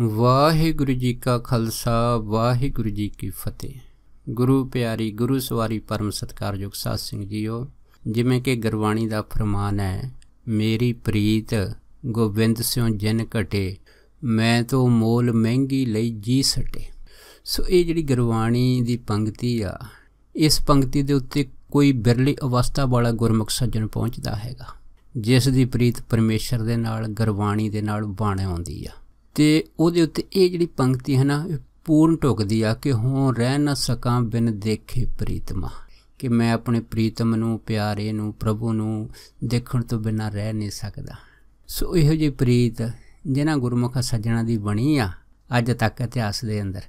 ਵਾਹਿਗੁਰੂ ਜੀ ਕਾ ਖਾਲਸਾ ਵਾਹਿਗੁਰੂ ਜੀ ਕੀ ਫਤਿਹ ਗੁਰੂ ਪਿਆਰੀ ਗੁਰੂ ਸਵਾਰੀ ਪਰਮ ਸਤਕਾਰਯੋਗ ਸਾਧ ਸਿੰਘ ਜੀਓ ਜਿਵੇਂ ਕਿ ਗੁਰਬਾਣੀ ਦਾ ਫਰਮਾਨ ਹੈ ਮੇਰੀ ਪ੍ਰੀਤ ਗੋਬਿੰਦ ਸਿਉ ਜਨ ਘਟੇ ਮੈਂ ਤੋ ਮੋਲ ਮਹਿੰਗੀ ਲਈ ਜੀ ਸਟੇ ਸੋ ਇਹ ਜਿਹੜੀ ਗੁਰਬਾਣੀ ਦੀ ਪੰਕਤੀ ਆ ਇਸ ਪੰਕਤੀ ਦੇ ਉੱਤੇ ਕੋਈ ਬਿਰਲੀ ਅਵਸਥਾ ਵਾਲਾ ਗੁਰਮੁਖ ਸੱਜਣ ਪਹੁੰਚਦਾ ਹੈਗਾ ਜਿਸ ਦੀ ਪ੍ਰੀਤ ਪਰਮੇਸ਼ਰ ਦੇ ਨਾਲ ਗੁਰਬਾਣੀ ਦੇ ਨਾਲ ਬਾਣ ਆਉਂਦੀ ਆ ਤੇ ਉਹਦੇ ਉੱਤੇ ਇਹ ਜਿਹੜੀ ਪੰਕਤੀ ਹੈ ਨਾ ਪੂਰਨ ਟੁਕਦੀ ਆ ਕਿ ਹੋਂ ਰਹਿ ਨਾ ਸਕਾਂ ਬਿਨ ਦੇਖੇ ਪ੍ਰੀਤਮਾ ਕਿ ਮੈਂ ਆਪਣੇ ਪ੍ਰੀਤਮ ਨੂੰ ਪਿਆਰੇ ਨੂੰ ਪ੍ਰਭੂ ਨੂੰ ਦੇਖਣ ਤੋਂ ਬਿਨਾ ਰਹਿ ਨਹੀਂ ਸਕਦਾ ਸੋ ਇਹੋ ਜਿਹੀ ਪ੍ਰੀਤ ਜਿਨ੍ਹਾਂ ਗੁਰਮੁਖ ਸੱਜਣਾ ਦੀ ਬਣੀ ਆ ਅੱਜ ਤੱਕ ਇਤਿਹਾਸ ਦੇ ਅੰਦਰ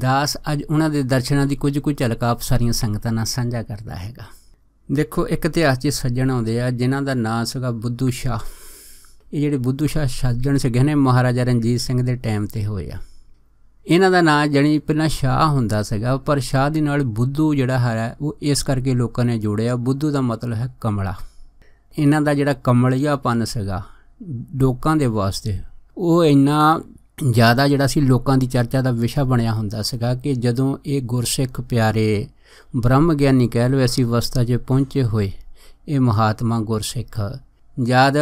ਦਾਸ ਅੱਜ ਉਹਨਾਂ ਦੇ ਦਰਸ਼ਨਾਂ ਦੀ ਕੁਝ ਕੁ ਝਲਕ ਆਪ ਸਾਰੀਆਂ ਸੰਗਤਾਂ ਨਾਲ ਸਾਂਝਾ ਕਰਦਾ ਹੈਗਾ ਦੇਖੋ ਇੱਕ ਇਤਿਹਾਸ 'ਚ ਸੱਜਣ ਆਉਂਦੇ ਆ ਜਿਨ੍ਹਾਂ ਦਾ ਨਾਂ ਸੀਗਾ ਬੁੱਧੂ ਸ਼ਾਹ ਇਹ ਜਿਹੜੇ ਬੁੱਧੂ ਸ਼ਾਹ ਸੱਜਣ ਸੀਗੇ ਨੇ ਮਹਾਰਾਜਾ ਰਣਜੀਤ ਸਿੰਘ ਦੇ ਟਾਈਮ ਤੇ ਹੋਏ ਆ ਇਹਨਾਂ ਦਾ ਨਾਮ ਜਣੀ ਪਹਿਲਾਂ ਸ਼ਾਹ ਹੁੰਦਾ ਸੀਗਾ ਪਰ ਸ਼ਾਹ ਦੇ ਨਾਲ ਬੁੱਧੂ ਜਿਹੜਾ ਹੈ ਉਹ ਇਸ ਕਰਕੇ ਲੋਕਾਂ ਨੇ ਜੋੜਿਆ ਬੁੱਧੂ ਦਾ ਮਤਲਬ ਹੈ ਕਮਲਾ ਇਹਨਾਂ ਦਾ ਜਿਹੜਾ ਕਮਲਿਆਪਨ ਸੀਗਾ ਲੋਕਾਂ ਦੇ ਵਾਸਤੇ ਉਹ ਇੰਨਾ ਜ਼ਿਆਦਾ ਜਿਹੜਾ ਸੀ ਲੋਕਾਂ ਦੀ ਚਰਚਾ ਦਾ ਵਿਸ਼ਾ ਬਣਿਆ ਹੁੰਦਾ ਸੀਗਾ ਕਿ ਜਦੋਂ ਇਹ ਗੁਰਸਿੱਖ ਪਿਆਰੇ ਬ੍ਰਹਮ ਗਿਆਨੀ ਕਹਿ ਲੋ ਐਸੀ ਅਵਸਥਾ 'ਚ ਪਹੁੰਚੇ ਹੋਏ ਇਹ ਮਹਾਤਮਾ ਗੁਰਸਿੱਖ ਜਦ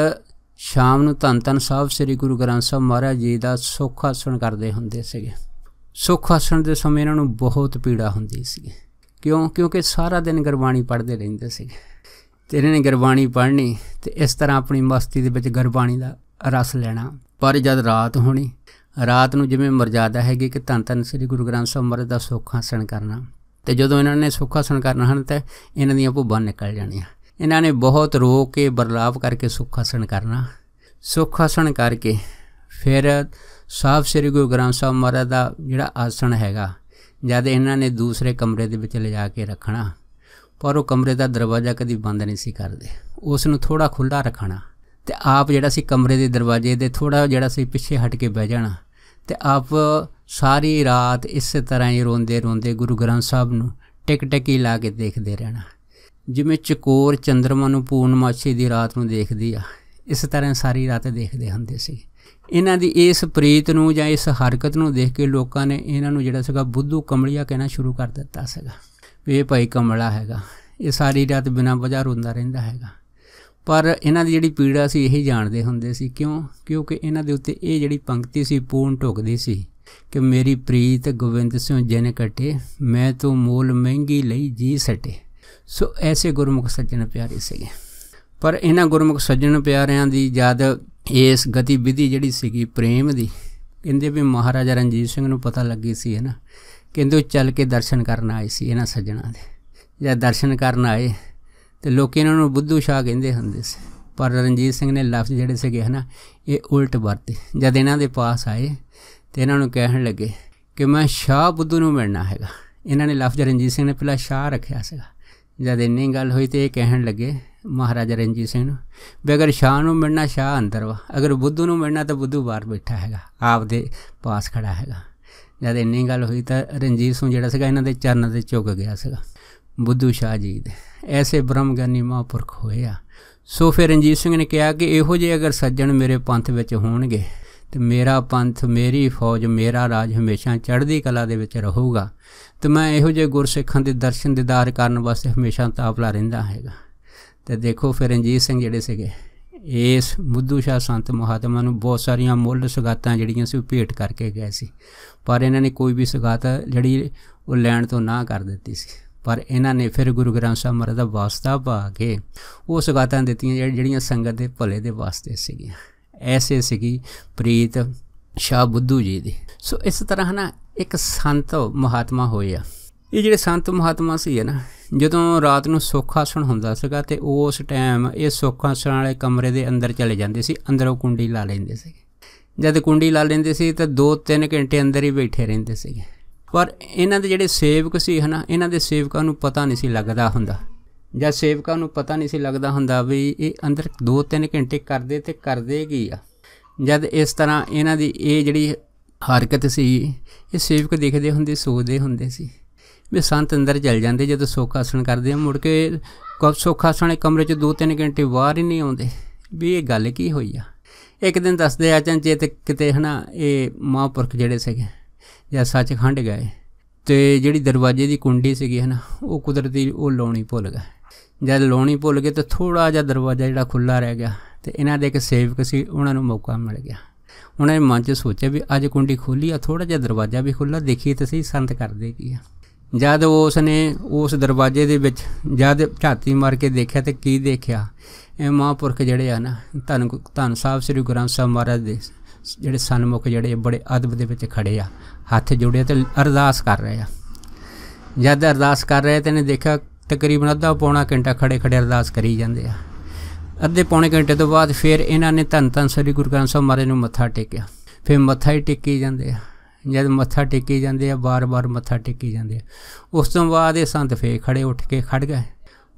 ਸ਼ਾਮ ਨੂੰ ਧੰਨ ਧੰਨ ਸਾਹਿਬ ਸ੍ਰੀ ਗੁਰੂ ਗ੍ਰੰਥ ਸਾਹਿਬ ਮਹਾਰਾਜ ਜੀ ਦਾ ਸੁਖ ਆਸਣ ਕਰਦੇ ਹੁੰਦੇ ਸੀਗੇ ਸੁਖ ਆਸਣ ਦੇ ਸਮੇਂ ਇਹਨਾਂ ਨੂੰ ਬਹੁਤ ਪੀੜਾ ਹੁੰਦੀ ਸੀ ਕਿਉਂ ਕਿਉਂਕਿ ਸਾਰਾ ਦਿਨ ਗੁਰਬਾਣੀ ਪੜ੍ਹਦੇ ਰਹਿੰਦੇ ਸੀਗੇ ਤੇ ਇਹਨਾਂ ਨੇ ਗੁਰਬਾਣੀ ਪੜ੍ਹਨੀ ਤੇ ਇਸ ਤਰ੍ਹਾਂ ਆਪਣੀ ਮਸਤੀ ਦੇ ਵਿੱਚ ਗੁਰਬਾਣੀ ਦਾ ਰਸ ਲੈਣਾ ਪਰ ਜਦ ਰਾਤ ਹੋਣੀ ਰਾਤ ਨੂੰ ਜਿਵੇਂ ਮਰਜ਼ਾਦਾ ਹੈਗੀ ਕਿ ਧੰਨ ਧੰਨ ਸ੍ਰੀ ਗੁਰੂ ਗ੍ਰੰਥ ਸਾਹਿਬ ਮਹਾਰਾਜ ਦਾ ਸੁਖ ਆਸਣ ਕਰਨਾ ਤੇ ਜਦੋਂ ਇਹਨਾਂ ਨੇ ਸੁਖ ਆਸਣ ਕਰਨਾ ਹਨ ਤਾਂ ਇਹਨਾਂ ਦੀਆਂ ਭੁੱਬਾਂ ਨਿਕਲ ਜਾਣੀਆਂ ਇਹਨਾਂ ਨੇ ਬਹੁਤ ਰੋ ਕੇ ਬਰਲਾਵ ਕਰਕੇ ਸੁਖ ਆਸਣ ਕਰਨਾ ਸੁਖ ਆਸਣ ਕਰਕੇ ਫਿਰ ਸਾਹਿਬ ਸ੍ਰੀ ਗੁਰੂ ਗ੍ਰੰਥ ਸਾਹਿਬ ਮਹਾਰਾਜ ਦਾ ਜਿਹੜਾ ਆਸਣ ਹੈਗਾ ਜਦ ਇਹਨਾਂ ਨੇ ਦੂਸਰੇ ਕਮਰੇ ਦੇ ਵਿੱਚ ਲਿਜਾ ਕੇ ਰੱਖਣਾ ਪਰ ਉਹ ਕਮਰੇ ਦਾ ਦਰਵਾਜ਼ਾ ਕਦੀ ਬੰਦ ਨਹੀਂ ਸੀ ਕਰਦੇ ਉਸ ਨੂੰ ਥੋੜਾ ਖੁੱਲਾ ਰੱਖਣਾ ਤੇ ਆਪ ਜਿਹੜਾ ਸੀ ਕਮਰੇ ਦੇ ਦਰਵਾਜ਼ੇ ਦੇ ਥੋੜਾ ਜਿਹੜਾ ਸੀ ਪਿੱਛੇ ਹਟ ਕੇ ਬਹਿ ਜਾਣਾ ਤੇ ਆਪ ਸਾਰੀ ਰਾਤ ਇਸੇ ਤਰ੍ਹਾਂ ਹੀ ਰੋਂਦੇ ਰੋਂਦੇ ਗੁਰੂ ਗ੍ਰੰਥ ਸਾਹਿਬ ਨੂੰ ਟਿਕ ਟਿਕੀ ਲਾ ਕੇ ਦੇਖਦੇ ਰਹਿਣਾ ਜਿਵੇਂ ਚਕੋਰ ਚੰ드ਰਮਾ ਨੂੰ ਪੂਰਨਮਾਸ਼ੀ ਦੀ ਰਾਤ ਨੂੰ ਦੇਖਦੀ ਆ ਇਸ ਤਰ੍ਹਾਂ ਸਾਰੀ ਰਾਤ ਦੇਖਦੇ ਹੁੰਦੇ ਸੀ ਇਹਨਾਂ ਦੀ ਇਸ ਪ੍ਰੀਤ ਨੂੰ ਜਾਂ ਇਸ ਹਰਕਤ ਨੂੰ ਦੇਖ ਕੇ ਲੋਕਾਂ ਨੇ ਇਹਨਾਂ ਨੂੰ ਜਿਹੜਾ ਸੀਗਾ ਬੁੱਧੂ ਕਮਲਿਆ ਕਹਿਣਾ ਸ਼ੁਰੂ ਕਰ ਦਿੱਤਾ ਸੀਗਾ ਵੀ ਇਹ ਭਾਈ ਕਮਲਾ ਹੈਗਾ ਇਹ ਸਾਰੀ ਰਾਤ ਬਿਨਾਂ ਬਜਾ ਰੋਂਦਾ ਰਹਿੰਦਾ ਹੈਗਾ ਪਰ ਇਹਨਾਂ ਦੀ ਜਿਹੜੀ ਪੀੜਾ ਸੀ ਇਹੀ ਜਾਣਦੇ ਹੁੰਦੇ ਸੀ ਕਿਉਂ ਕਿਉਂਕਿ ਇਹਨਾਂ ਦੇ ਉੱਤੇ ਇਹ ਜਿਹੜੀ ਪੰਕਤੀ ਸੀ ਪੂਰਨ ਢੁਕਦੀ ਸੀ ਕਿ ਮੇਰੀ ਪ੍ਰੀਤ ਗੋਬਿੰਦ ਸਿੰਘ ਜਨ ਕਟੇ ਮੈਂ ਤੋ ਮੋਲ ਮਹਿੰਗੀ ਲਈ ਜੀ ਸਟੇ ਸੋ ਐਸੇ ਗੁਰਮੁਖ ਸੱਜਣ ਪਿਆਰੇ ਸੀਗੇ ਪਰ ਇਹਨਾਂ ਗੁਰਮੁਖ ਸੱਜਣ ਪਿਆਰਿਆਂ ਦੀ ਯਾਦ ਇਸ ਗਤੀਵਿਧੀ ਜਿਹੜੀ ਸੀਗੀ ਪ੍ਰੇਮ ਦੀ ਕਹਿੰਦੇ ਵੀ ਮਹਾਰਾਜਾ ਰਣਜੀਤ ਸਿੰਘ ਨੂੰ ਪਤਾ ਲੱਗੀ ਸੀ ਹੈ ਨਾ ਕਹਿੰਦੇ ਉਹ ਚੱਲ ਕੇ ਦਰਸ਼ਨ ਕਰਨ ਆਏ ਸੀ ਇਹਨਾਂ ਸੱਜਣਾ ਦੇ ਜਾਂ ਦਰਸ਼ਨ ਕਰਨ ਆਏ ਤੇ ਲੋਕ ਇਹਨਾਂ ਨੂੰ ਬੁੱਧੂ ਸ਼ਾਹ ਕਹਿੰਦੇ ਹੁੰਦੇ ਸੀ ਪਰ ਰਣਜੀਤ ਸਿੰਘ ਨੇ ਲਫ਼ਜ਼ ਜਿਹੜੇ ਸੀਗੇ ਨਾ ਇਹ ਉਲਟ ਵਰਤੇ ਜਦ ਇਹਨਾਂ ਦੇ ਪਾਸ ਆਏ ਤੇ ਇਹਨਾਂ ਨੂੰ ਕਹਿਣ ਲੱਗੇ ਕਿ ਮੈਂ ਸ਼ਾਹ ਬੁੱਧੂ ਨੂੰ ਮਿਲਣਾ ਹੈਗਾ ਇਹਨਾਂ ਨੇ ਲਫ਼ਜ਼ ਰਣਜੀਤ ਸਿੰਘ ਨੇ ਪਹਿਲਾਂ ਸ਼ਾਹ ਰੱਖਿਆ ਸੀਗਾ ਜਦ ਇੰਨੀ ਗੱਲ ਹੋਈ ਤੇ ਇਹ ਕਹਿਣ ਲੱਗੇ ਮਹਾਰਾਜਾ ਰਣਜੀਤ ਸਿੰਘ ਨੂੰ ਵੀ ਅਗਰ ਸ਼ਾਹ ਨੂੰ ਮਿਲਣਾ ਸ਼ਾਹ ਅੰਦਰ ਵਾ ਅਗਰ ਬੁੱਧੂ ਨੂੰ ਮਿਲਣਾ ਤਾਂ ਬੁੱਧੂ ਬਾਹਰ ਬੈਠਾ ਹੈਗਾ ਆਪਦੇ ਪਾਸ ਖੜਾ ਹੈਗਾ ਜਦ ਇੰਨੀ ਗੱਲ ਹੋਈ ਤਾਂ ਰਣਜੀਤ ਸਿੰਘ ਜਿਹੜਾ ਸੀਗਾ ਇਹਨਾਂ ਦੇ ਚਰਨਾਂ ਤੇ ਝੁਕ ਗਿਆ ਸੀਗਾ ਬੁੱਧੂ ਸ਼ਾਹ ਜੀ ਦੇ ਐਸੇ ਗਿਆਨੀ ਮਹਾਂਪੁਰਖ ਹੋਏ ਆ ਸੋ ਫਿਰ ਰਣਜੀਤ ਸਿੰਘ ਨੇ ਕਿਹਾ ਕਿ ਇਹੋ ਜੇ ਅਗਰ ਸੱਜਣ ਮੇਰੇ ਪੰਥ ਵਿੱਚ ਹੋਣਗੇ ਤੇ ਮੇਰਾ ਪੰਥ ਮੇਰੀ ਫੌਜ ਮੇਰਾ ਰਾਜ ਹਮੇਸ਼ਾ ਚੜ੍ਹਦੀ ਕਲਾ ਦੇ ਵਿੱਚ ਰਹੂਗਾ ਤੇ ਮੈਂ ਇਹੋ ਜਿਹੇ ਗੁਰਸਿੱਖਾਂ ਦੇ ਦਰਸ਼ਨ ਦੀਦਾਰ ਕਰਨ ਵਾਸਤੇ ਹਮੇਸ਼ਾ ਤਾਪਲਾ ਰਹਿੰਦਾ ਹੈਗਾ ਤੇ ਦੇਖੋ ਫਿਰ ਰਣਜੀਤ ਸਿੰਘ ਜਿਹੜੇ ਸੀਗੇ ਇਸ ਮੁੱਧੂ ਸ਼ਾ ਸੰਤ ਮਹਾਤਮਾ ਨੂੰ ਬਹੁਤ ਸਾਰੀਆਂ ਮੁੱਲ ਸਗਾਤਾਂ ਜਿਹੜੀਆਂ ਸੀ ਉਹ ਭੇਟ ਕਰਕੇ ਗਏ ਸੀ ਪਰ ਇਹਨਾਂ ਨੇ ਕੋਈ ਵੀ ਸਗਾਤ ਜਿਹੜੀ ਉਹ ਲੈਣ ਤੋਂ ਨਾ ਕਰ ਦਿੱਤੀ ਸੀ ਪਰ ਇਹਨਾਂ ਨੇ ਫਿਰ ਗੁਰੂ ਗ੍ਰੰਥ ਸਾਹਿਬ ਮਹਾਰਾਜ ਦਾ ਵਾਸਤਾ ਪਾ ਕੇ ਉਹ ਸਗਾਤਾਂ ਦਿੱਤੀਆਂ ਜਿਹੜੀਆਂ ਸੰਗਤ ਦੇ ਭਲੇ ਦੇ ਵਾਸਤੇ ਸੀਗੀਆਂ ਐਸੇ ਸੀਗੀ ਪ੍ਰੀਤ ਸ਼ਾ ਬੁੱਧੂ ਜੀ ਦੀ ਸੋ ਇਸ ਤਰ੍ਹਾਂ ਹਨਾ ਇੱਕ ਸੰਤ ਮਹਾਤਮਾ ਹੋਏ ਆ ਇਹ ਜਿਹੜੇ ਸੰਤ ਮਹਾਤਮਾ ਸੀ ਨਾ ਜਦੋਂ ਰਾਤ ਨੂੰ ਸੁੱਖ ਆਸਣ ਹੁੰਦਾ ਸੀਗਾ ਤੇ ਉਸ ਟਾਈਮ ਇਹ ਸੁੱਖ ਆਸਣ ਵਾਲੇ ਕਮਰੇ ਦੇ ਅੰਦਰ ਚਲੇ ਜਾਂਦੇ ਸੀ ਅੰਦਰੋਂ ਕੁੰਡੀ ਲਾ ਲੈਂਦੇ ਸੀ ਜਦ ਕੁੰਡੀ ਲਾ ਲੈਂਦੇ ਸੀ ਤਾਂ 2-3 ਘੰਟੇ ਅੰਦਰ ਹੀ ਬੈਠੇ ਰਹਿੰਦੇ ਸੀਗੇ ਪਰ ਇਹਨਾਂ ਦੇ ਜਿਹੜੇ ਸੇਵਕ ਸੀ ਹਨਾ ਇਹਨਾਂ ਦੇ ਸੇਵਕਾਂ ਨੂੰ ਪਤਾ ਨਹੀਂ ਸੀ ਲੱਗਦਾ ਹੁੰਦਾ ਜਾਂ ਸੇਵਕਾਂ ਨੂੰ ਪਤਾ ਨਹੀਂ ਸੀ ਲੱਗਦਾ ਹੁੰਦਾ ਵੀ ਇਹ ਅੰਦਰ 2-3 ਘੰਟੇ ਕਰਦੇ ਤੇ ਕਰਦੇ ਕੀ ਆ ਜਦ ਇਸ ਤਰ੍ਹਾਂ ਇਹਨਾਂ ਦੀ ਇਹ ਜਿਹੜੀ ਹਰਕਤ ਸੀ ਇਹ ਸੇਵਕ ਦੇਖਦੇ ਹੁੰਦੇ ਸੋਚਦੇ ਹੁੰਦੇ ਸੀ ਵੀ ਸੰਤ ਅੰਦਰ ਚਲ ਜਾਂਦੇ ਜਦੋਂ ਸੁੱਖ ਆਸਣ ਕਰਦੇ ਆ ਮੁੜ ਕੇ ਕਬ ਸੁੱਖ ਆਸਣ ਕਮਰੇ 'ਚ 2-3 ਘੰਟੇ ਬਾਹਰ ਹੀ ਨਹੀਂ ਆਉਂਦੇ ਵੀ ਇਹ ਗੱਲ ਕੀ ਹੋਈ ਆ ਇੱਕ ਦਿਨ ਦੱਸਦੇ ਆ ਚੰਚੇ ਤੇ ਕਿਤੇ ਹਨਾ ਇਹ ਮਹਾਂਪੁਰਖ ਜਿਹੜੇ ਸੀਗੇ ਜਾਂ ਸੱਚਖੰਡ ਗਏ ਤੇ ਜਿਹੜੀ ਦਰਵਾਜ਼ੇ ਦੀ ਕੁੰਡੀ ਸੀਗੀ ਹਨਾ ਉਹ ਕੁਦਰਤੀ ਉਹ ਲਾਉਣੀ ਭੁੱਲ ਗਏ ਜਦ ਲੋਣੀ ਭੁੱਲ ਗਏ ਤੇ ਥੋੜਾ ਜਿਹਾ ਦਰਵਾਜ਼ਾ ਜਿਹੜਾ ਖੁੱਲਾ ਰਹਿ ਗਿਆ ਤੇ ਇਹਨਾਂ ਦੇ ਇੱਕ ਸੇਵਕ ਸੀ ਉਹਨਾਂ ਨੂੰ ਮੌਕਾ ਮਿਲ ਗਿਆ ਉਹਨਾਂ ਨੇ ਮਨ 'ਚ ਸੋਚਿਆ ਵੀ ਅੱਜ ਕੁੰਡੀ ਖੋਲੀ ਆ ਥੋੜਾ ਜਿਹਾ ਦਰਵਾਜ਼ਾ ਵੀ ਖੁੱਲਾ ਦੇਖੀ ਤੇ ਸਹੀ ਸੰਤ ਕਰ ਕੀ ਆ ਜਦ ਉਸ ਨੇ ਉਸ ਦਰਵਾਜ਼ੇ ਦੇ ਵਿੱਚ ਜਦ ਝਾਤੀ ਮਾਰ ਕੇ ਦੇਖਿਆ ਤੇ ਕੀ ਦੇਖਿਆ ਇਹ ਮਹਾਂਪੁਰਖ ਜਿਹੜੇ ਆ ਨਾ ਧੰਨ ਧੰਨ ਸਾਹਿਬ ਸ੍ਰੀ ਗੁਰੂ ਸਾਹਿਬ ਮਹਾਰਾਜ ਦੇ ਜਿਹੜੇ ਸਨਮੁਖ ਜਿਹੜੇ ਬੜੇ ਅਦਬ ਦੇ ਵਿੱਚ ਖੜੇ ਆ ਹੱਥ ਜੋੜਿਆ ਤੇ ਅਰਦਾਸ ਕਰ ਰਹੇ ਆ ਜਦ ਅਰਦਾਸ ਕਰ ਰਹੇ ਤੇ ਨੇ ਦੇਖਿਆ ਤਕਰੀਬਨ ਅੱਧਾ ਪੌਣਾ ਘੰਟਾ ਖੜੇ ਖੜੇ ਅਰਦਾਸ ਕਰੀ ਜਾਂਦੇ ਆ ਅੱਧੇ ਪੌਣੇ ਘੰਟੇ ਤੋਂ ਬਾਅਦ ਫਿਰ ਇਹਨਾਂ ਨੇ ਧੰਨ ਧੰਨ ਸ੍ਰੀ ਗੁਰੂ ਗ੍ਰੰਥ ਸਾਹਿਬ ਮਹਾਰਾਜ ਨੂੰ ਮੱਥਾ ਟੇਕਿਆ ਫਿਰ ਮੱਥਾ ਹੀ ਟੇਕੀ ਜਾਂਦੇ ਆ ਜਦ ਮੱਥਾ ਟੇਕੀ ਜਾਂਦੇ ਆ ਬਾਰ-ਬਾਰ ਮੱਥਾ ਟੇਕੀ ਜਾਂਦੇ ਆ ਉਸ ਤੋਂ ਬਾਅਦ ਇਹ ਸੰਤ ਫੇਰ ਖੜੇ ਉੱਠ ਕੇ ਖੜ ਗਏ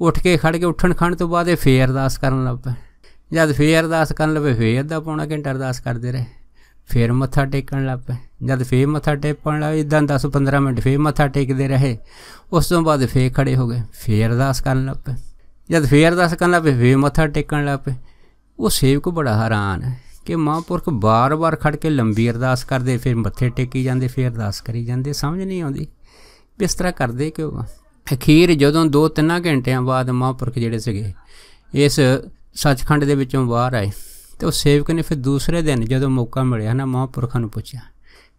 ਉੱਠ ਕੇ ਖੜ ਕੇ ਉੱਠਣ ਖਾਣ ਤੋਂ ਬਾਅਦ ਇਹ ਫੇਰ ਅਰਦਾਸ ਕਰਨ ਲੱਗ ਪਏ ਜਦ ਫੇਰ ਅਰਦਾਸ ਕਰਨ ਲੱਗੇ ਫੇਰ ਅੱਧਾ ਪੌਣਾ ਘੰਟਾ ਅਰਦਾਸ ਕਰਦੇ ਰਹੇ ਫੇਰ ਮੱਥਾ ਟੇਕਣ ਲੱਗ ਪਏ ਜਦ ਫੇਰ ਮੱਥਾ ਟੇਕਣ ਲੱਗ ਇਦਾਂ 10-15 ਮਿੰਟ ਫੇਰ ਮੱਥਾ ਟੇਕਦੇ ਰਹੇ ਉਸ ਤੋਂ ਬਾਅਦ ਫੇਰ ਖੜੇ ਹੋ ਗਏ ਫੇਰ ਅਰਦਾਸ ਕਰਨ ਲੱਗ ਪਏ ਜਦ ਫੇਰ ਅਰਦਾਸ ਕਰਨ ਲੱਗ ਪਏ ਫੇਰ ਮੱਥਾ ਟੇਕਣ ਲੱਗ ਪਏ ਉਹ ਸੇਵਕ ਬੜਾ ਹੈਰਾਨ ਹੈ ਕਿ ਮਹਾਂਪੁਰਖ ਬਾਰ-ਬਾਰ ਖੜ ਕੇ ਲੰਬੀ ਅਰਦਾਸ ਕਰਦੇ ਫਿਰ ਮੱਥੇ ਟੇਕੀ ਜਾਂਦੇ ਫੇਰ ਅਰਦਾਸ ਕਰੀ ਜਾਂਦੇ ਸਮਝ ਨਹੀਂ ਆਉਂਦੀ ਵੀ ਇਸ ਤਰ੍ਹਾਂ ਕਰਦੇ ਕਿਉਂ ਅਖੀਰ ਜਦੋਂ 2-3 ਘੰਟਿਆਂ ਬਾਅਦ ਮਹਾਂਪੁਰਖ ਜਿਹੜੇ ਸੀਗੇ ਇਸ ਸੱਚਖੰਡ ਦੇ ਵਿੱਚੋਂ ਬਾਹਰ ਆਏ ਤੇ ਉਹ ਸੇਵਕ ਨੇ ਫਿਰ ਦੂਸਰੇ ਦਿਨ ਜਦੋਂ ਮੌਕਾ ਮਿਲਿਆ ਨਾ ਮਹਾਂਪੁਰਖਾਂ ਨੂੰ ਪੁੱਛਿਆ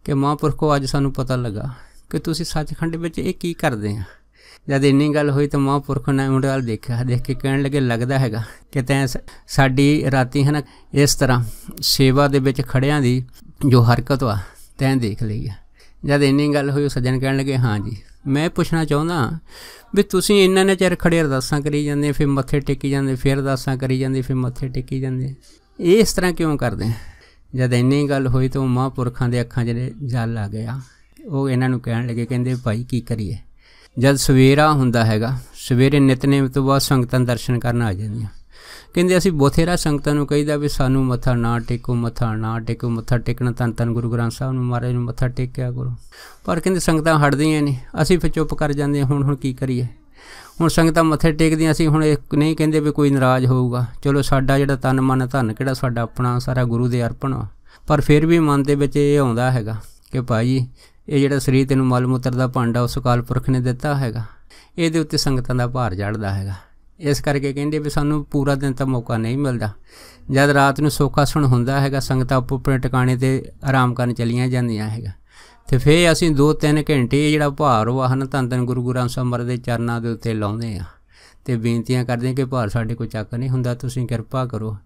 ਕਿ ਮਹਾਂਪੁਰਖੋ ਅੱਜ ਸਾਨੂੰ ਪਤਾ ਲੱਗਾ ਕਿ ਤੁਸੀਂ ਸੱਚਖੰਡ ਵਿੱਚ ਇਹ ਕੀ ਕਰਦੇ ਆ ਜਦ ਇੰਨੀ ਗੱਲ ਹੋਈ ਤਾਂ ਮਹਾਂਪੁਰਖ ਨੇ ਮੁੰਡੇ ਦੇਖਿਆ ਦੇਖ ਕੇ ਕਹਿਣ ਲੱਗੇ ਲੱਗਦਾ ਹੈਗਾ ਕਿ ਤੈਂ ਸਾਡੀ ਰਾਤੀ ਹਨ ਇਸ ਤਰ੍ਹਾਂ ਸੇਵਾ ਦੇ ਵਿੱਚ ਖੜਿਆਂ ਦੀ ਜੋ ਹਰਕਤ ਆ ਤੈਂ ਦੇਖ ਲਈ ਆ ਜਦ ਇੰਨੀ ਗੱਲ ਹੋਈ ਉਹ ਸੱਜਣ ਕਹਿਣ ਲੱਗੇ ਹਾਂ ਜੀ ਮੈਂ ਪੁੱਛਣਾ ਚਾਹੁੰਦਾ ਵੀ ਤੁਸੀਂ ਇੰਨਾ ਨੇ ਚਿਰ ਖੜੇ ਅਰਦਾਸਾਂ ਕਰੀ ਜਾਂਦੇ ਫਿਰ ਮੱਥੇ ਟੇਕੀ ਜਾਂਦੇ ਫਿਰ ਅਰਦਾਸਾਂ ਕਰੀ ਜਾਂਦੇ ਫਿਰ ਮੱਥੇ ਟੇਕੀ ਜਾਂਦੇ ਇਹ ਇਸ ਤਰ੍ਹਾਂ ਕਿਉਂ ਕਰਦੇ ਆ ਜਦ ਇੰਨੀ ਗੱਲ ਹੋਈ ਤਾਂ ਮਹਾਪੁਰਖਾਂ ਦੇ ਅੱਖਾਂ 'ਚ ਜਲ ਆ ਗਿਆ ਉਹ ਇਹਨਾਂ ਨੂੰ ਕਹਿਣ ਲੱਗੇ ਕਹਿੰਦੇ ਭਾਈ ਕੀ ਕਰੀਏ ਜਦ ਸਵੇਰਾ ਹੁੰਦਾ ਹੈਗਾ ਸਵੇਰੇ ਨਿਤਨੇਮ ਤੋਂ ਬਾਅਦ ਸੰਗਤਾਂ ਦਰਸ਼ਨ ਕਰਨ ਆ ਜਾਂਦੀਆਂ ਕਹਿੰਦੇ ਅਸੀਂ ਬੋਥੇਰਾ ਸੰਗਤਾਂ ਨੂੰ ਕਹੀਦਾ ਵੀ ਸਾਨੂੰ ਮੱਥਾ ਨਾ ਟੇਕੋ ਮੱਥਾ ਨਾ ਟੇਕੋ ਮੱਥਾ ਟੇਕਣਾ ਤਾਂ ਤਨ ਗੁਰੂ ਗ੍ਰੰਥ ਸਾਹਿਬ ਨੂੰ ਮਹਾਰਾਜ ਨੂੰ ਮੱਥਾ ਟੇਕਿਆ ਕਰੋ ਪਰ ਕਹਿੰਦੇ ਸੰਗਤਾਂ ਹਟਦੀਆਂ ਨਹੀਂ ਅਸੀਂ ਫਿਰ ਚੁੱਪ ਕਰ ਜਾਂਦੇ ਹੁਣ ਹੁਣ ਕੀ ਕਰੀਏ ਹੁਣ ਸੰਗਤਾਂ ਮੱਥੇ ਟੇਕਦੀਆਂ ਸੀ ਹੁਣ ਇਹ ਨਹੀਂ ਕਹਿੰਦੇ ਵੀ ਕੋਈ ਨਾਰਾਜ਼ ਹੋਊਗਾ ਚਲੋ ਸਾਡਾ ਜਿਹੜਾ ਤਨ ਮਨ ਧਨ ਕਿਹੜਾ ਸਾਡਾ ਆਪਣਾ ਸਾਰਾ ਗੁਰੂ ਦੇ ਅਰਪਣ ਪਰ ਫਿਰ ਵੀ ਮਨ ਦੇ ਵਿੱਚ ਇਹ ਆਉਂਦਾ ਹੈਗਾ ਕਿ ਭਾਈ ਇਹ ਜਿਹੜਾ ਸਰੀਰ ਤੈਨੂੰ ਮਲ ਮੂਤਰ ਦਾ ਭਾਂਡਾ ਉਸ ਕਾਲ ਪੁਰਖ ਨੇ ਦਿੱਤਾ ਹੈਗਾ ਇਹਦੇ ਉੱਤੇ ਸੰਗਤਾਂ ਦਾ ਭਾਰ ਜੜਦਾ ਹੈਗਾ ਇਸ ਕਰਕੇ ਕਹਿੰਦੇ ਵੀ ਸਾਨੂੰ ਪੂਰਾ ਦਿਨ ਤਾਂ ਮੌਕਾ ਨਹੀਂ ਮਿਲਦਾ ਜਦ ਰਾਤ ਨੂੰ ਸੋਖਾ ਸੁਣ ਹੁੰਦਾ ਹੈਗਾ ਸੰਗਤਾਂ ਉੱਪਰ ਆਪਣੇ ਟਿਕਾਣੇ ਤੇ ਆਰਾਮ ਕਰਨ ਚਲੀਆਂ ਜਾਂਦੀਆਂ ਹੈਗਾ ਤੇ ਫੇਰ ਅਸੀਂ 2-3 ਘੰਟੇ ਜਿਹੜਾ ਭਾਰ ਵਾਹਨ ਧੰਨ ਧੰਨ ਗੁਰੂ ਗ੍ਰੰਥ ਸਾਹਿਬ ਦੇ ਚਰਨਾਂ ਦੇ ਉੱਤੇ ਲਾਉਂਦੇ ਆ ਤੇ ਬੇਨਤੀਆਂ ਕਰਦੇ ਕਿ ਭਾਰ ਸਾਡੇ ਕੋਈ ਚੱਕ ਨਹੀਂ ਹੁੰਦਾ ਤੁਸੀਂ ਕਿਰਪਾ ਕਰੋ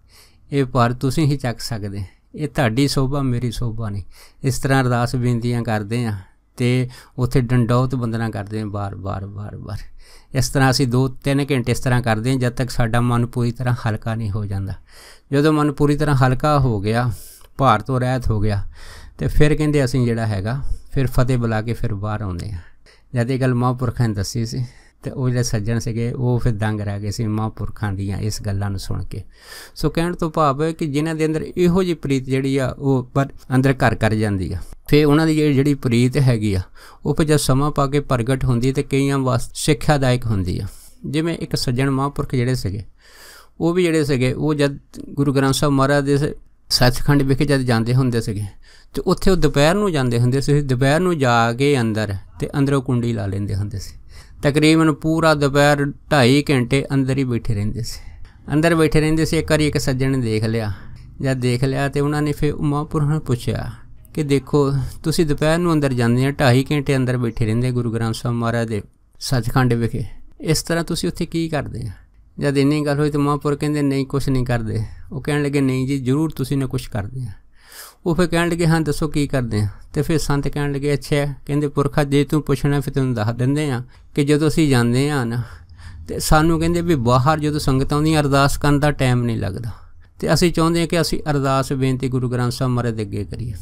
ਇਹ ਭਾਰ ਤੁਸੀਂ ਹੀ ਚੱਕ ਸਕਦੇ ਇਹ ਤੁਹਾਡੀ ਸੋਭਾ ਮੇਰੀ ਸੋਭਾ ਨਹੀਂ ਇਸ ਤਰ੍ਹਾਂ ਅਰਦਾਸ ਬੇਨਤੀਆਂ ਕਰਦੇ ਆ ਤੇ ਉੱਥੇ ਡੰਡੌਤ ਬੰਦਨਾ ਕਰਦੇ ਆ ਬਾਰ-ਬਾਰ ਬਾਰ-ਬਾਰ ਇਸ ਤਰ੍ਹਾਂ ਅਸੀਂ 2-3 ਘੰਟੇ ਇਸ ਤਰ੍ਹਾਂ ਕਰਦੇ ਆ ਜਦ ਤੱਕ ਸਾਡਾ ਮਨ ਪੂਰੀ ਤਰ੍ਹਾਂ ਹਲਕਾ ਨਹੀਂ ਹੋ ਜਾਂਦਾ ਜਦੋਂ ਮਨ ਪੂਰੀ ਤਰ੍ਹਾਂ ਹਲਕਾ ਹੋ ਗਿਆ ਭਾਰ ਤੋਂ ਰਹਿਤ ਹੋ ਗਿਆ ਤੇ ਫਿਰ ਕਹਿੰਦੇ ਅਸੀਂ ਜਿਹੜਾ ਹੈਗਾ ਫਿਰ ਫਤਿਹ ਬੁਲਾ ਕੇ ਫਿਰ ਬਾਹਰ ਆਉਂਦੇ ਆ ਜਦ ਇਹ ਗੱਲ ਮਹਾਂਪੁਰਖਾਂ ਨੇ ਦੱਸੀ ਸੀ ਤੇ ਉਹ ਜਿਹੜੇ ਸੱਜਣ ਸੀਗੇ ਉਹ ਫਿਰ ਦੰਗ ਰਹਿ ਗਏ ਸੀ ਮਹਾਂਪੁਰਖਾਂ ਦੀਆਂ ਇਸ ਗੱਲਾਂ ਨੂੰ ਸੁਣ ਕੇ ਸੋ ਕਹਿਣ ਤੋਂ ਭਾਵ ਹੈ ਕਿ ਜਿਨ੍ਹਾਂ ਦੇ ਅੰਦਰ ਇਹੋ ਜੀ ਪ੍ਰੀਤ ਜਿਹੜੀ ਆ ਉਹ ਪਰ ਅੰਦਰ ਘਰ ਕਰ ਜਾਂਦੀ ਆ ਫਿਰ ਉਹਨਾਂ ਦੀ ਜਿਹੜੀ ਪ੍ਰੀਤ ਹੈਗੀ ਆ ਉਹ ਫਿਰ ਜਦ ਸਮਾਂ ਪਾ ਕੇ ਪ੍ਰਗਟ ਹੁੰਦੀ ਤੇ ਕਈਆਂ ਵਾਸਤੇ ਸਿੱਖਿਆਦਾਇਕ ਹੁੰਦੀ ਆ ਜਿਵੇਂ ਇੱਕ ਸੱਜਣ ਮਹਾਂਪੁਰਖ ਜਿਹੜੇ ਸੀਗੇ ਉਹ ਵੀ ਜਿਹੜੇ ਸੀਗੇ ਉਹ ਜਦ ਗੁਰੂ ਗ੍ਰੰਥ ਸਾਹਿਬ ਮਹਾਰਾਜ ਦੇ ਸੱਚਖੰਡ ਵਿਖੇ ਜਦ ਜਾਂਦੇ ਹੁੰਦੇ ਸੀਗੇ ਤੇ ਉੱਥੇ ਉਹ ਦੁਪਹਿਰ ਨੂੰ ਜਾਂਦੇ ਹੁੰਦੇ ਸੀ ਦੁਪਹਿਰ ਨੂੰ ਜਾ ਕੇ ਅੰਦਰ ਤੇ ਅੰਦਰੋਂ ਕੁੰਡੀ ਲਾ ਲੈਂਦੇ ਹੁੰਦੇ ਸੀ ਤਕਰੀਬਨ ਪੂਰਾ ਦੁਪਹਿਰ 2.5 ਘੰਟੇ ਅੰਦਰ ਹੀ ਬੈਠੇ ਰਹਿੰਦੇ ਸੀ ਅੰਦਰ ਬੈਠੇ ਰਹਿੰਦੇ ਸੀ ਇੱਕ ਵਾਰੀ ਇੱਕ ਸੱਜਣ ਨੇ ਦੇਖ ਲਿਆ ਜਦ ਦੇਖ ਲਿਆ ਤੇ ਉਹਨਾਂ ਨੇ ਫਿਰ ਮਹਾਂਪੁਰਖ ਨੂੰ ਪੁੱਛਿਆ ਕਿ ਦੇਖੋ ਤੁਸੀਂ ਦੁਪਹਿਰ ਨੂੰ ਅੰਦਰ ਜਾਂਦੇ ਆ 2.5 ਘੰਟੇ ਅੰਦਰ ਬੈਠੇ ਰਹਿੰਦੇ ਗੁਰੂ ਗ੍ਰੰਥ ਸਾਹਿਬ ਮਹਾਰਾਜ ਦੇ ਸੱਚਖੰਡ ਵਿਖੇ ਇਸ ਤਰ੍ਹਾਂ ਤੁਸੀਂ ਉੱਥੇ ਕੀ ਕਰਦੇ ਆ ਜਦ ਇੰਨੀ ਗੱਲ ਹੋਈ ਤਾਂ ਮਾਪੁਰ ਕਹਿੰਦੇ ਨਹੀਂ ਕੁਝ ਨਹੀਂ ਕਰਦੇ ਉਹ ਕਹਿਣ ਲੱਗੇ ਨਹੀਂ ਜੀ ਜ਼ਰੂਰ ਤੁਸੀਂ ਨੇ ਕੁਝ ਕਰਦੇ ਆ ਉਹ ਫਿਰ ਕਹਿਣ ਲੱਗੇ ਹਾਂ ਦੱਸੋ ਕੀ ਕਰਦੇ ਆ ਤੇ ਫਿਰ ਸੰਤ ਕਹਿਣ ਲੱਗੇ ਅੱਛਾ ਕਹਿੰਦੇ ਪੁਰਖਾ ਜੇ ਤੂੰ ਪੁੱਛਣਾ ਫਿਰ ਤੈਨੂੰ ਦੱਸ ਦਿੰਦੇ ਆ ਕਿ ਜਦੋਂ ਅਸੀਂ ਜਾਂਦੇ ਆ ਨਾ ਤੇ ਸਾਨੂੰ ਕਹਿੰਦੇ ਵੀ ਬਾਹਰ ਜਦੋਂ ਸੰਗਤਾਂ ਆਉਂਦੀਆਂ ਅਰਦਾਸ ਕਰਨ ਦਾ ਟਾਈਮ ਨਹੀਂ ਲੱਗਦਾ ਤੇ ਅਸੀਂ ਚਾਹੁੰਦੇ ਆ ਕਿ ਅਸੀਂ ਅਰਦਾਸ ਬੇਨਤੀ ਗੁਰੂ ਗ੍ਰੰਥ ਸਾਹਿਬ ਮਾਰੇ ਦੇ ਅੱਗੇ ਕਰੀਏ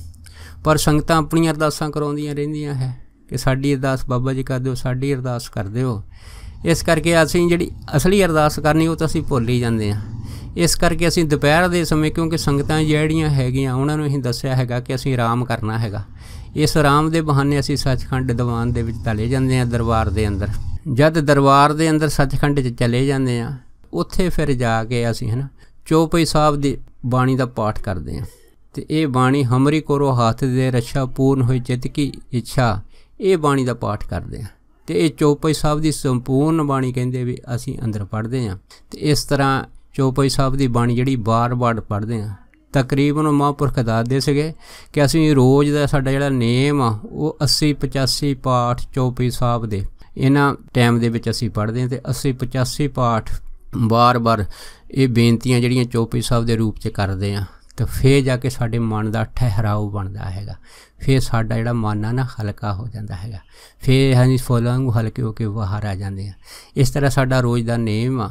ਪਰ ਸੰਗਤਾਂ ਆਪਣੀਆਂ ਅਰਦਾਸਾਂ ਕਰਾਉਂਦੀਆਂ ਰਹਿੰਦੀਆਂ ਹੈ ਕਿ ਸਾਡੀ ਅਰਦਾਸ ਬਾਬਾ ਜੀ ਕਰ ਦਿਓ ਸਾਡੀ ਅਰਦਾਸ ਕਰ ਦਿਓ ਇਸ ਕਰਕੇ ਅਸੀਂ ਜਿਹੜੀ ਅਸਲੀ ਅਰਦਾਸ ਕਰਨੀ ਉਹ ਤਾਂ ਅਸੀਂ ਭੁੱਲ ਹੀ ਜਾਂਦੇ ਆ ਇਸ ਕਰਕੇ ਅਸੀਂ ਦੁਪਹਿਰ ਦੇ ਸਮੇਂ ਕਿਉਂਕਿ ਸੰਗਤਾਂ ਜਿਹੜੀਆਂ ਹੈਗੀਆਂ ਉਹਨਾਂ ਨੂੰ ਅਸੀਂ ਦੱਸਿਆ ਹੈਗਾ ਕਿ ਅਸੀਂ ਆਰਾਮ ਕਰਨਾ ਹੈਗਾ ਇਸ ਆਰਾਮ ਦੇ ਬਹਾਨੇ ਅਸੀਂ ਸੱਚਖੰਡ ਦੀਵਾਨ ਦੇ ਵਿੱਚ ਤਲੇ ਜਾਂਦੇ ਆ ਦਰਬਾਰ ਦੇ ਅੰਦਰ ਜਦ ਦਰਬਾਰ ਦੇ ਅੰਦਰ ਸੱਚਖੰਡ 'ਚ ਚਲੇ ਜਾਂਦੇ ਆ ਉੱਥੇ ਫਿਰ ਜਾ ਕੇ ਅਸੀਂ ਹਨਾ ਚੋਪਈ ਸਾਹਿਬ ਦੀ ਬਾਣੀ ਦਾ ਪਾਠ ਕਰਦੇ ਆ ਤੇ ਇਹ ਬਾਣੀ ਹਮਰੀ ਕੋਰੋ ਹੱਥ ਦੇ ਰਛਾ ਪੂਰਨ ਹੋਈ ਚਿਤ ਕੀ ਇੱਛਾ ਇਹ ਬਾਣੀ ਦਾ ਪਾਠ ਕਰਦੇ ਆ ਤੇ ਇਹ ਚੋਪਈ ਸਾਹਿਬ ਦੀ ਸੰਪੂਰਨ ਬਾਣੀ ਕਹਿੰਦੇ ਵੀ ਅਸੀਂ ਅੰਦਰ ਪੜ੍ਹਦੇ ਆ ਤੇ ਇਸ ਤਰ੍ਹਾਂ ਚੋਪਈ ਸਾਹਿਬ ਦੀ ਬਾਣੀ ਜਿਹੜੀ ਬਾਰ-ਬਾਰ ਪੜ੍ਹਦੇ ਆ ਤਕਰੀਬਨ ਮਹਾਂਪੁਰਖ ਦੱਸਦੇ ਸੀਗੇ ਕਿ ਅਸੀਂ ਰੋਜ਼ ਦਾ ਸਾਡਾ ਜਿਹੜਾ ਨੇਮ ਆ ਉਹ 80 85 ਪਾਠ ਚੋਪਈ ਸਾਹਿਬ ਦੇ ਇਹਨਾਂ ਟਾਈਮ ਦੇ ਵਿੱਚ ਅਸੀਂ ਪੜ੍ਹਦੇ ਆ ਤੇ 80 85 ਪਾਠ ਬਾਰ-ਬਾਰ ਇਹ ਬੇਨਤੀਆਂ ਜਿਹੜੀਆਂ ਚੋਪਈ ਸਾਹਿਬ ਦੇ ਰੂਪ 'ਚ ਕਰਦੇ ਆ ਤਾਂ ਫੇਰ ਜਾ ਕੇ ਸਾਡੇ ਮਨ ਦਾ ਠਹਿਰਾਉ ਬਣਦਾ ਹੈਗਾ ਫੇਰ ਸਾਡਾ ਜਿਹੜਾ ਮਨ ਆ ਨਾ ਹਲਕਾ ਹੋ ਜਾਂਦਾ ਹੈਗਾ ਫੇਰ ਹਾਂਜੀ ਫੁੱਲਾਂ ਨੂੰ ਹਲਕੇ ਹੋ ਕੇ ਬਾਹਰ ਆ ਜਾਂਦੇ ਆ ਇਸ ਤਰ੍ਹਾਂ ਸਾਡਾ ਰੋਜ਼ ਦਾ ਨੇਮ ਆ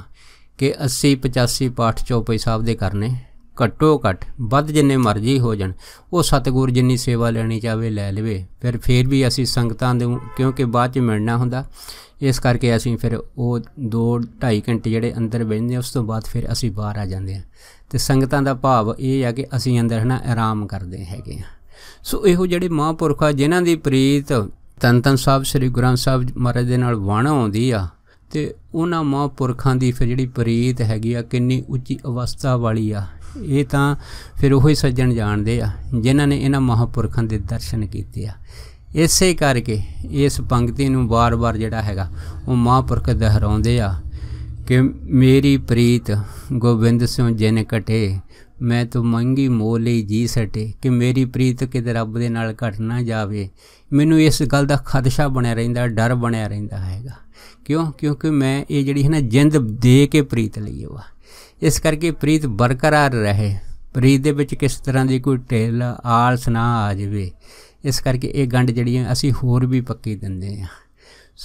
ਕਿ 80 85 ਪਾਠ ਚੌਪਈ ਸਾਹਿਬ ਦੇ ਕਰਨੇ ਕਟੋ ਕਟ ਵੱਧ ਜਿੰਨੇ ਮਰਜ਼ੀ ਹੋ ਜਾਣ ਉਹ ਸਤਗੁਰ ਜਿੰਨੀ ਸੇਵਾ ਲੈਣੀ ਚਾਵੇ ਲੈ ਲਵੇ ਫਿਰ ਫੇਰ ਵੀ ਅਸੀਂ ਸੰਗਤਾਂ ਦੇ ਕਿਉਂਕਿ ਬਾਅਦ ਚ ਮਿਲਣਾ ਹੁੰਦਾ ਇਸ ਕਰਕੇ ਅਸੀਂ ਫਿਰ ਉਹ 2 2.5 ਘੰਟੇ ਜਿਹੜੇ ਅੰਦਰ ਬੈਠਦੇ ਉਸ ਤੋਂ ਬਾਅਦ ਫਿਰ ਅਸੀਂ ਬਾਹਰ ਆ ਜਾਂਦੇ ਹਾਂ ਤੇ ਸੰਗਤਾਂ ਦਾ ਭਾਵ ਇਹ ਆ ਕਿ ਅਸੀਂ ਅੰਦਰ ਹਨਾ ਆਰਾਮ ਕਰਦੇ ਹੈਗੇ ਆ ਸੋ ਇਹੋ ਜਿਹੜੇ ਮਹਾਂਪੁਰਖਾ ਜਿਨ੍ਹਾਂ ਦੀ ਪ੍ਰੀਤ ਤਨ ਤਨ ਸਾਹਿਬ ਸ੍ਰੀ ਗੁਰੂ ਗ੍ਰੰਥ ਸਾਹਿਬ ਮਹਾਰਾਜ ਦੇ ਨਾਲ ਵਣ ਆਉਂਦੀ ਆ ਤੇ ਉਹਨਾਂ ਮਹਾਂਪੁਰਖਾਂ ਦੀ ਫਿਰ ਜਿਹੜੀ ਪ੍ਰੀਤ ਹੈਗੀ ਆ ਕਿੰਨੀ ਉੱਚੀ ਅਵਸਥਾ ਵਾਲੀ ਆ ਇਹ ਤਾਂ ਫਿਰ ਉਹੀ ਸੱਜਣ ਜਾਣਦੇ ਆ ਜਿਨ੍ਹਾਂ ਨੇ ਇਹਨਾਂ ਮਹਾਂਪੁਰਖਾਂ ਦੇ ਦਰਸ਼ਨ ਕੀਤੇ ਆ ਇਸੇ ਕਰਕੇ ਇਸ ਪੰਕਤੀ ਨੂੰ ਵਾਰ-ਵਾਰ ਜਿਹੜਾ ਹੈਗਾ ਉਹ ਮਹਾਂਪੁਰਖ ਦਹਰਾਉਂਦੇ ਆ ਕਿ ਮੇਰੀ ਪ੍ਰੀਤ ਗੋਬਿੰਦ ਸਿੰਘ ਜਿਨ ਕਟੇ ਮੈਂ ਤੋ ਮੰਗੀ ਮੋਲੇ ਜੀ ਸਟੇ ਕਿ ਮੇਰੀ ਪ੍ਰੀਤ ਕਿਤੇ ਰੱਬ ਦੇ ਨਾਲ ਘਟ ਨਾ ਜਾਵੇ ਮੈਨੂੰ ਇਸ ਗੱਲ ਦਾ ਖਦਸ਼ਾ ਬਣਿਆ ਰਹਿੰਦਾ ਡਰ ਬਣਿਆ ਰਹਿੰਦਾ ਹੈਗਾ ਕਿਉਂ ਕਿਉਂਕਿ ਮੈਂ ਇਹ ਜਿਹੜੀ ਹੈ ਨਾ ਜਿੰਦ ਦੇ ਕੇ ਪ੍ਰੀਤ ਲਈ ਹੋਆ ਇਸ ਕਰਕੇ ਪ੍ਰੀਤ ਬਰਕਰਾਰ ਰਹੇ ਪ੍ਰੀਤ ਦੇ ਵਿੱਚ ਕਿਸ ਤਰ੍ਹਾਂ ਦੀ ਕੋਈ ਢੇਲ ਆਲਸ ਨਾ ਆ ਜਾਵੇ ਇਸ ਕਰਕੇ ਇਹ ਗੰਢ ਜਿਹੜੀ ਅਸੀਂ ਹੋਰ ਵੀ ਪੱਕੀ ਦਿੰਦੇ ਆ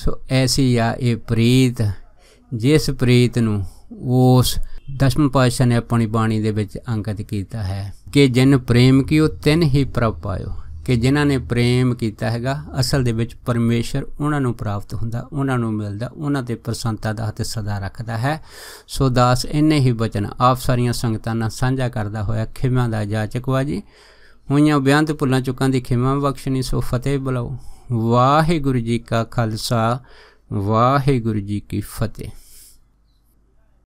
ਸੋ ਐਸੀ ਆ ਇਹ ਪ੍ਰੀਤ ਜਿਸ ਪ੍ਰੀਤ ਨੂੰ ਉਸ ਦਸ਼ਮ ਪਾਤਸ਼ਾਹ ਨੇ ਆਪਣੀ ਬਾਣੀ ਦੇ ਵਿੱਚ ਅੰਕਿਤ ਕੀਤਾ ਹੈ ਕਿ ਜਿਨ ਪ੍ਰੇਮ ਕੀ ਉਹ ਤਿੰਨ ਹੀ ਪ੍ਰਭ ਪਾਇਓ ਕਿ ਜਿਨ੍ਹਾਂ ਨੇ ਪ੍ਰੇਮ ਕੀਤਾ ਹੈਗਾ ਅਸਲ ਦੇ ਵਿੱਚ ਪਰਮੇਸ਼ਰ ਉਹਨਾਂ ਨੂੰ ਪ੍ਰਾਪਤ ਹੁੰਦਾ ਉਹਨਾਂ ਨੂੰ ਮਿਲਦਾ ਉਹਨਾਂ ਤੇ ਪ੍ਰਸੰਤਾ ਦਾ ਹੱਥ ਸਦਾ ਰੱਖਦਾ ਹੈ ਸੋ ਦਾਸ ਇੰਨੇ ਹੀ ਬਚਨ ਆਪ ਸਾਰੀਆਂ ਸੰਗਤਾਂ ਨਾਲ ਸਾਂਝਾ ਕਰਦਾ ਹੋਇਆ ਖਿਮਾ ਦਾ ਜਾਚਕਵਾ ਜੀ ਹੋਈਆਂ ਬਿਆਨ ਤੇ ਭੁੱਲਾਂ ਚੁੱਕਾਂ ਦੀ ਖਿਮਾ ਬਖਸ਼ਣੀ ਸੋ ਫਤਿਹ ਬੁਲਾਓ ਵਾਹਿਗੁਰੂ ਜੀ ਕਾ ਖਾਲਸਾ ਵਾਹਿਗੁਰੂ ਜੀ ਕੀ ਫਤਿਹ